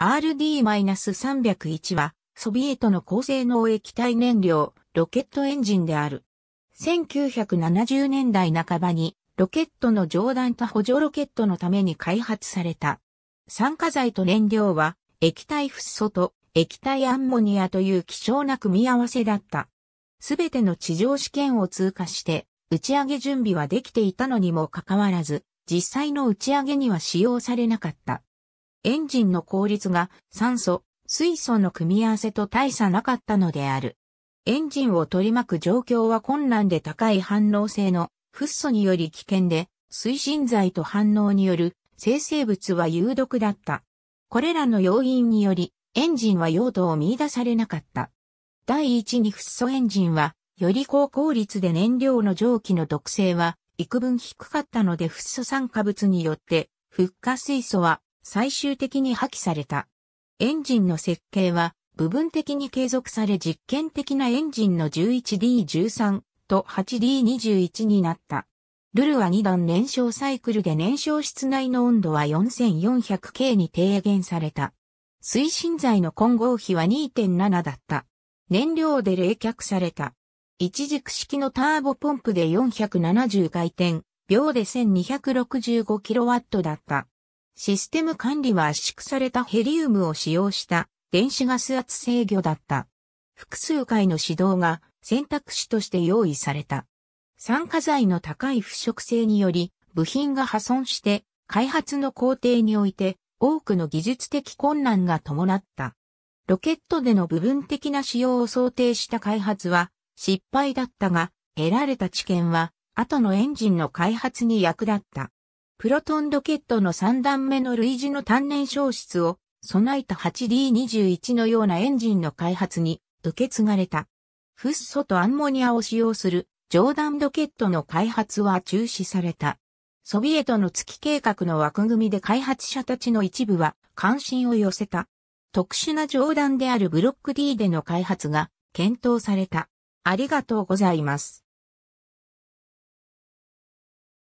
RD-301 は、ソビエトの高性能液体燃料、ロケットエンジンである。1970年代半ばに、ロケットの上段と補助ロケットのために開発された。酸化剤と燃料は、液体フッ素と液体アンモニアという希少な組み合わせだった。すべての地上試験を通過して、打ち上げ準備はできていたのにもかかわらず、実際の打ち上げには使用されなかった。エンジンの効率が酸素、水素の組み合わせと大差なかったのである。エンジンを取り巻く状況は困難で高い反応性のフッ素により危険で、推進剤と反応による生成物は有毒だった。これらの要因により、エンジンは用途を見出されなかった。第一にフッ素エンジンは、より高効率で燃料の蒸気の毒性は、幾分低かったのでフッ素酸化物によって、フッ化水素は最終的に破棄された。エンジンの設計は部分的に継続され実験的なエンジンの 11D13 と 8D21 になった。ルルは2段燃焼サイクルで燃焼室内の温度は 4400K に低減された。推進剤の混合比は2.7だった。燃料で冷却された。一軸式のターボポンプで470回転、秒で 1265kW だった。システム管理は圧縮されたヘリウムを使用した電子ガス圧制御だった。複数回の指導が選択肢として用意された。酸化剤の高い腐食性により部品が破損して開発の工程において多くの技術的困難が伴った。ロケットでの部分的な使用を想定した開発は失敗だったが得られた知見は後のエンジンの開発に役立った。プロトンロケットの3段目の類似の単燃焼失を備えた 8D21 のようなエンジンの開発に受け継がれた。フッ素とアンモニアを使用する上段ロケットの開発は中止された。ソビエトの月計画の枠組みで開発者たちの一部は関心を寄せた。特殊な上段であるブロック D での開発が検討された。ありがとうございます。